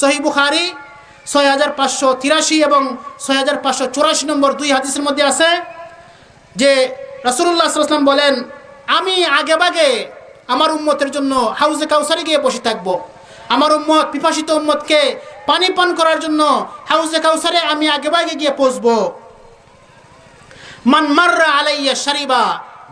সহি বুখারি ছয় হাজার পাঁচশো তিরাশি এবং ছয় হাজার পাঁচশো চুরাশি নম্বর দুই হাদিসের মধ্যে আছে যে রাসুল্লাহ সাল্লাম বলেন আমি আগে বাগে আমার উম্মতের জন্য হাউজে কাউসারি গিয়ে বসে থাকবো আমার উম্মত পিপাসিত উম্মতকে পানি পান করার জন্য হাউজে কাউসারে আমি আগে বাগে গিয়ে পৌঁছবো মান আলাইয়া শারিবা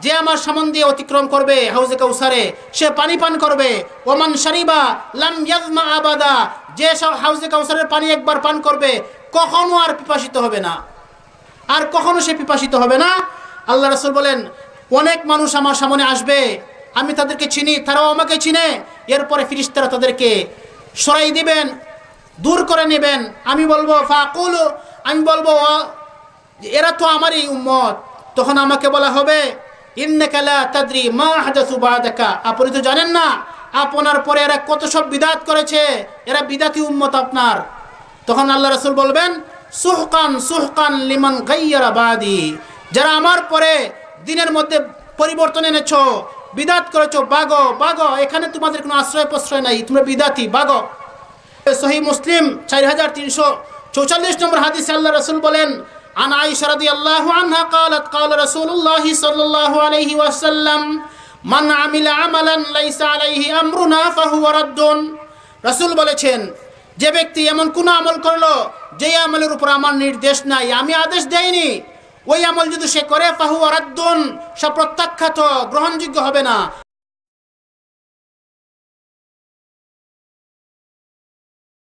যে আমার সামন দিয়ে অতিক্রম করবে হাউজে কাউসারে সে পানি পান করবে ওমান শারিবা লাম ইয়াজমা আবাদা যে সব হাউজে কাউসারের পানি একবার পান করবে কখনো আর পিপাসিত হবে না আর কখনো সে পিপাসিত হবে না আল্লাহ রাসুল বলেন অনেক মানুষ আমার সামনে আসবে আমি তাদেরকে চিনি তারাও আমাকে চিনে এরপরে ফিরিস্তারা তাদেরকে সরাই দিবেন দূর করে নেবেন আমি বলবো ফাকুল আমি বলবো এরা তো আমারই উম্মত তখন আমাকে বলা হবে তাদরি মা হাদাসুবাদাকা আপনি তো জানেন না আপনার পরে এরা কত সব বিদাত করেছে এরা বিদাতি উম্মত আপনার তখন আল্লাহ রসুল বলবেন সুহকান সুহকান লিমান গাইয়ারা বাদি যারা আমার পরে দিনের মধ্যে পরিবর্তন এনেছ বিদাত করেছ বাগো বাঘ এখানে তোমাদের কোনো আশ্রয় প্রশ্রয় নাই তোমরা বিদাতি বাগো সহি মুসলিম চার হাজার তিনশো চৌচল্লিশ নম্বর হাদিস আল্লাহ রসুল বলেন عن عائشة رضي الله عنها قالت قال رسول الله صلى الله عليه وسلم من عمل عملا ليس عليه أمرنا فهو رد رسول বলেছেন যে ব্যক্তি এমন কোন আমল করলো যে আমলের উপর আমার নির্দেশ নাই আমি আদেশ দেইনি ওই আমল যদি সে করে ফাহুয়া রাদ্দুন সে প্রত্যাখ্যাত গ্রহণযোগ্য হবে না